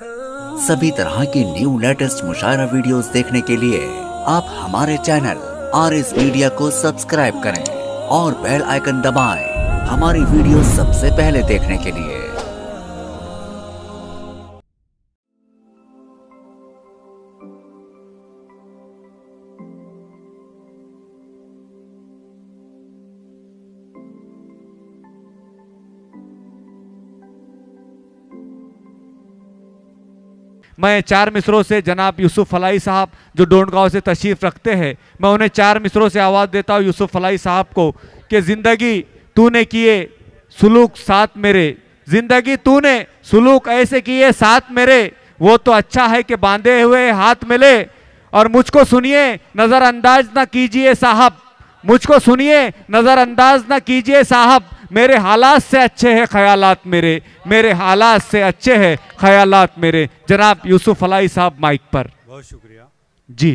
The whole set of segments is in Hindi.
सभी तरह की न्यू लेटेस्ट मुशायरा वीडियोस देखने के लिए आप हमारे चैनल आर एस मीडिया को सब्सक्राइब करें और बेल आइकन दबाएं हमारी वीडियो सबसे पहले देखने के लिए मैं चार मिसरों से जनाब यूसुफ फलाई साहब जो डोंडगांव से तशरीफ़ रखते हैं मैं उन्हें चार मिसरों से आवाज़ देता हूँ यूसुफ फलाई साहब को कि ज़िंदगी तूने किए सुलूक साथ मेरे ज़िंदगी तूने सुलूक ऐसे किए साथ मेरे वो तो अच्छा है कि बांधे हुए हाथ मिले और मुझको सुनिए नज़रअंदाज ना कीजिए साहब मुझको सुनिए नज़रअंदाज ना कीजिए साहब मेरे हालात से अच्छे हैं ख्यालात मेरे मेरे हालात से अच्छे हैं ख्यालात मेरे जनाब यूसुफ अलाई साहब माइक पर बहुत शुक्रिया जी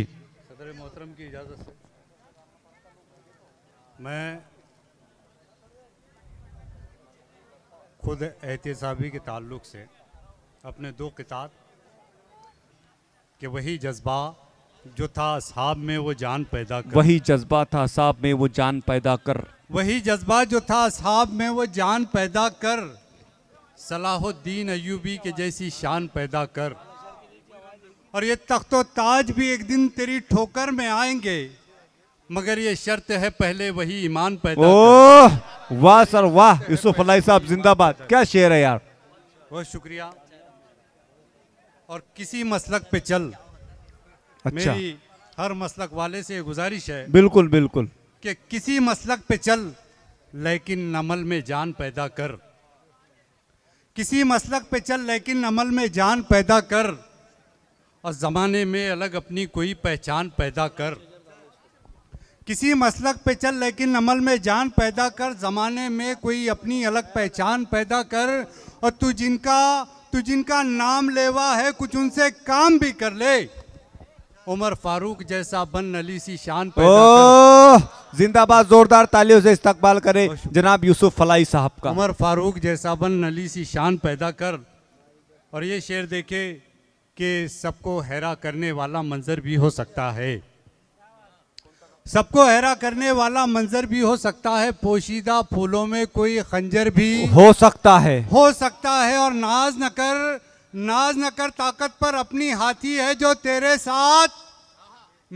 सदर मोहतरम की इजाज़त से मैं खुद एहतसाबी के ताल्लुक से अपने दो किताब के वही जज्बा जो था साहब में वो जान पैदा कर वही जज्बा था साहब में वो जान पैदा कर वही जज्बा जो था असहाब में वो जान पैदा कर सलाहुद्दीन अयूबी के जैसी शान पैदा कर और ये तख्तो ताज भी एक दिन तेरी ठोकर में आएंगे मगर ये शर्त है पहले वही ईमान पैदा ओह वाह सर वाह यूसुफ अलाई साहब जिंदाबाद क्या शेर है यार बहुत शुक्रिया और किसी मसलक पे चल अच्छा। मेरी हर मसलक वाले से गुजारिश है बिल्कुल बिल्कुल कि किसी मसलक पे चल लेकिन नमल में जान पैदा कर किसी मसलक पे चल लेकिन अमल में जान पैदा कर और ज़माने में अलग अपनी कोई पहचान पैदा कर किसी मसलक पे चल लेकिन अमल में जान पैदा कर ज़माने में कोई अपनी अलग पहचान पैदा कर और तू जिनका तू जिनका नाम लेवा है कुछ उनसे काम भी कर ले उमर फारूक जैसा बन अली सी शान पैदा कर जिंदाबाद जोरदार तालियों से इस्तकबाल करें जनाब यूसुफ फलाई साहब का उमर फारूक जैसा बन नली सी शान पैदा कर और ये शेर देखे कि सबको हैरा करने वाला मंजर भी हो सकता है सबको हैरा करने वाला मंजर भी हो सकता है पोशीदा फूलों में कोई खंजर भी हो सकता है हो सकता है और नाज न कर नाज न कर ताकत पर अपनी हाथी है जो तेरे साथ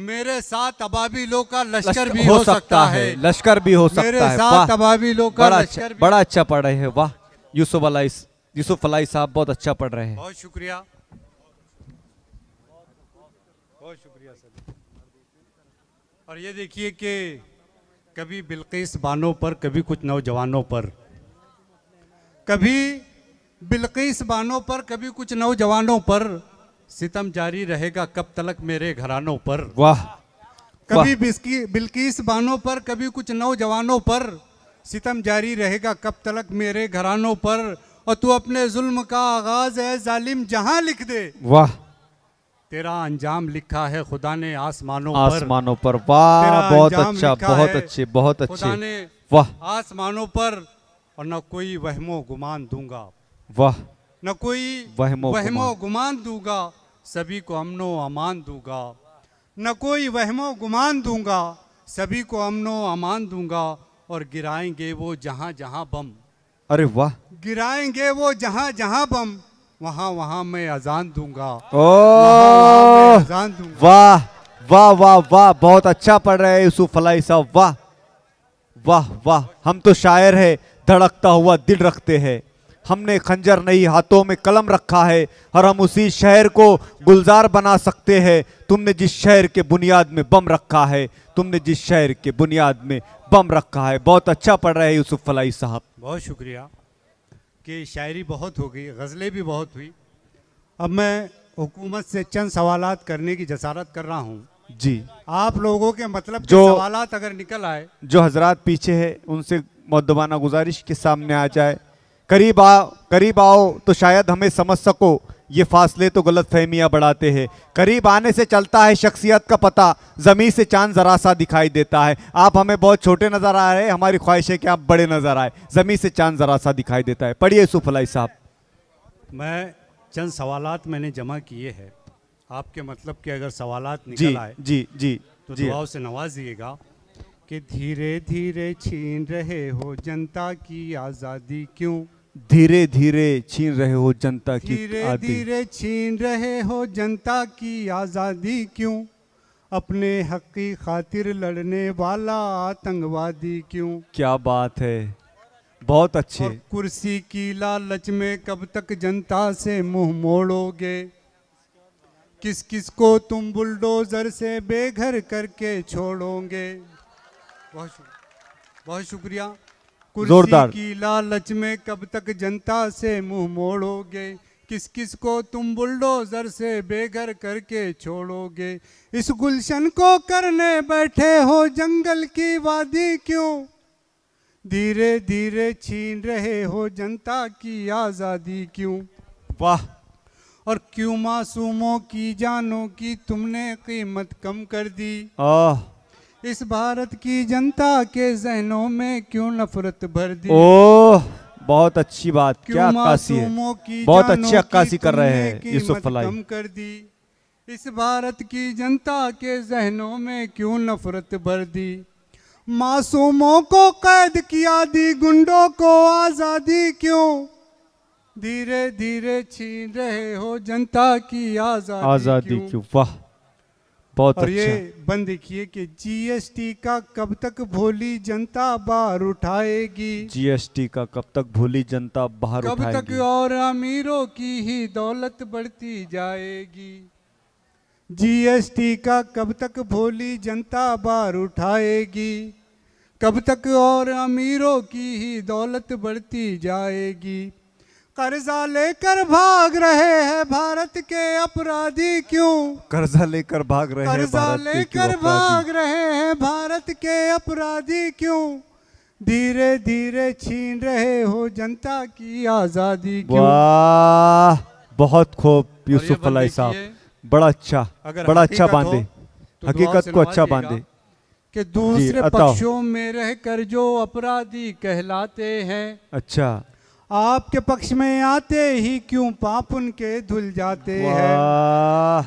मेरे साथ अबाबीलों का लश्कर भी हो सकता है लश्कर भी हो सकता है मेरे साथ का लश्कर अच्छा, बड़ा अच्छा पढ़ रहे हैं वाह यूसुफ अलाई यूसुफ अलाई साहब बहुत अच्छा पढ़ रहे हैं बहुत शुक्रिया बहुत शुक्रिया सर और ये देखिए कि कभी बिल्किस बानों पर कभी कुछ नौजवानों पर कभी बिल्किस बानों पर कभी कुछ नौजवानों पर सितम जारी रहेगा कब तलक मेरे घरानों पर वाह कभी बिस्की बिल्किस बानों पर कभी कुछ नौजवानों पर सितम जारी रहेगा कब तलक मेरे घरानों पर और तू अपने जुल्म का आगाज है जालिम जहां लिख दे वाह तेरा अंजाम लिखा है खुदा ने आसमानों आसमानों पर वाह बहुत अच्छा बहुत अच्छे बहुत अच्छे वाह आसमानों पर और न कोई वहमो गुमान दूंगा वाह न कोई वहमो वहमो गुमान दूंगा सभी को अमनो अमान दूंगा न कोई वहमो गुमान दूंगा सभी को अमनो अमान दूंगा और गिराएंगे वो जहाँ जहाँ बम अरे वाह गिराएंगे वो जहाँ जहाँ बम वहाँ वहाँ मैं अजान दूंगा ओ अजान दूंगा वाह वाह वाह वाह बहुत अच्छा पढ़ रहे हैं यूसुफ फलाई साहब वाह वाह वाह हम तो शायर है धड़कता हुआ दिल रखते हैं हमने खंजर नहीं हाथों में कलम रखा है और हम उसी शहर को गुलजार बना सकते हैं तुमने जिस शहर के बुनियाद में बम रखा है तुमने जिस शहर के बुनियाद में बम रखा है बहुत अच्छा पढ़ रहे हैं यूसुफ फलाई साहब बहुत शुक्रिया कि शायरी बहुत हो गई गज़लें भी बहुत हुई अब मैं हुकूमत से चंद सवाल करने की जसारत कर रहा हूँ जी आप लोगों के मतलब जो सवाल अगर निकल आए जो हजरात पीछे है उनसे मदबाना गुजारिश के सामने आ जाए करीब आ करीब आओ तो शायद हमें समझ सको ये फासले तो गलत फहमियाँ बढ़ाते हैं करीब आने से चलता है शख्सियत का पता ज़मीन से चांद ज़रा सा दिखाई देता है आप हमें बहुत छोटे नज़र आ रहे हैं हमारी ख्वाहिश है कि आप बड़े नज़र आए ज़मीन से चांद ज़रा सा दिखाई देता है पढ़िए सुफलाई साहब मैं चंद सवाल मैंने जमा किए हैं आपके मतलब कि अगर सवाल जी आए जी जी तो दुआओं से नवाजिएगा कि धीरे धीरे छीन रहे हो जनता की आज़ादी क्यों धीरे धीरे छीन रहे हो जनता की धीरे धीरे छीन रहे हो जनता की आज़ादी क्यों अपने हक की खातिर लड़ने वाला आतंकवादी क्यों क्या बात है बहुत अच्छे कुर्सी की लालच में कब तक जनता से मुंह मोड़ोगे किस किस को तुम बुलडोजर से बेघर करके छोड़ोगे बहुत शुक्रिया बहुत शुक्रिया जोरदार की लालच में कब तक जनता से मुंह मोड़ोगे किस किस को तुम बुलडोजर से बेघर करके छोड़ोगे इस गुलशन को करने बैठे हो जंगल की वादी क्यों धीरे धीरे छीन रहे हो जनता की आज़ादी क्यों वाह और क्यों मासूमों की जानों की तुमने कीमत कम कर दी आह इस भारत की जनता के जहनों में क्यों नफरत भर दी ओ बहुत अच्छी बात क्या है बहुत अच्छी अक्कासी कर रहे हैं यूसुफ फलाई कर दी इस भारत की जनता के जहनों में क्यों नफरत भर दी मासूमों को कैद किया दी गुंडों को आज़ादी क्यों धीरे धीरे छीन रहे हो जनता की आज़ादी आज़ादी क्यों वाह बहुत और अच्छा। ये बंद देखिए कि जीएसटी का कब तक भोली जनता बाहर उठाएगी जीएसटी का कब तक भोली जनता बाहर कब उठाएगी तक और अमीरों की ही दौलत बढ़ती जाएगी जीएसटी का कब तक भोली जनता बाहर उठाएगी कब तक और अमीरों की ही दौलत बढ़ती जाएगी कर्जा लेकर भाग रहे हैं भारत के अपराधी क्यों कर्जा लेकर भाग रहे हैं कर्जा लेकर भाग रहे हैं भारत के अपराधी क्यों धीरे धीरे छीन रहे हो जनता की आजादी वाह बहुत खूब यूसुफ अलाई साहब बड़ा अच्छा बड़ा अच्छा बांधे तो हकीकत को अच्छा बांधे कि दूसरे पक्षों में रहकर जो अपराधी कहलाते हैं अच्छा आपके पक्ष में आते ही क्यों पाप उनके धुल जाते हैं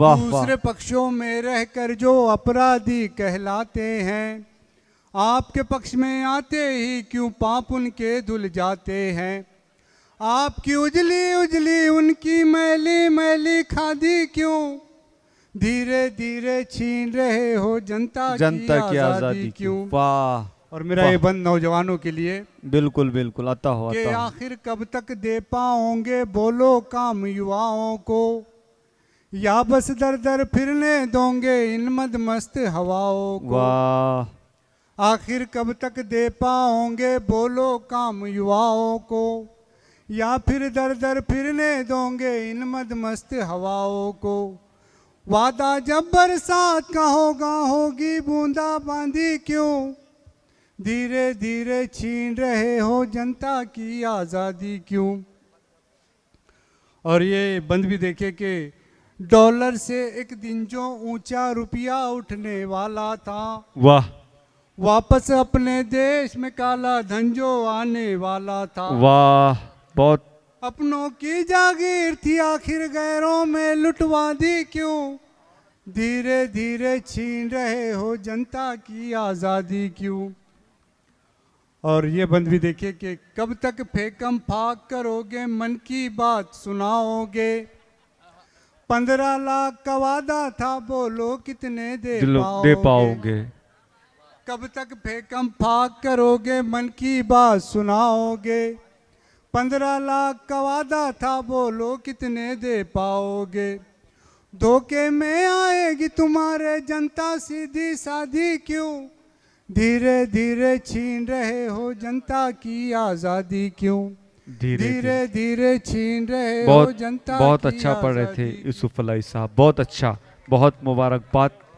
दूसरे पक्षों में रहकर जो अपराधी कहलाते हैं आपके पक्ष में आते ही क्यों पाप उनके धुल जाते हैं आपकी उजली उजली उनकी मैली मैली खादी क्यों धीरे धीरे छीन रहे हो जनता जनता की आजादी क्यों वाह और मेरा ये बंद नौजवानों के लिए बिल्कुल बिल्कुल आता हो आता आखिर कब तक दे पाओगे बोलो काम युवाओं को या बस दर दर फिरने दोगे इन मद मस्त हवाओं को आखिर कब तक दे पाओगे बोलो काम युवाओं को या फिर दर दर फिरने दोगे इन मद मस्त हवाओं को वादा जब बरसात का होगा होगी बूंदा बांदी क्यों धीरे धीरे छीन रहे हो जनता की आज़ादी क्यों और ये बंद भी देखे कि डॉलर से एक दिन जो ऊंचा रुपया उठने वाला था वाह वापस अपने देश में काला धन जो आने वाला था वाह बहुत अपनों की जागीर थी आखिर गैरों में लुटवा दी क्यों धीरे धीरे छीन रहे हो जनता की आज़ादी क्यों और ये बंद भी देखिए कि कब तक फेकम फाक करोगे मन की बात सुनाओगे पंद्रह लाख का वादा था बोलो कितने दे पाओगे, दे पाओगे। कब तक फेकम फाक करोगे मन की बात सुनाओगे पंद्रह लाख का वादा था बोलो कितने दे पाओगे धोखे में आएगी तुम्हारे जनता सीधी साधी क्यों धीरे धीरे छीन रहे हो जनता की आजादी क्यों धीरे धीरे छीन रहे बहुत, हो जनता बहुत अच्छा पढ़ रहे थे यूसुफ अलाई साहब बहुत अच्छा बहुत मुबारकबाद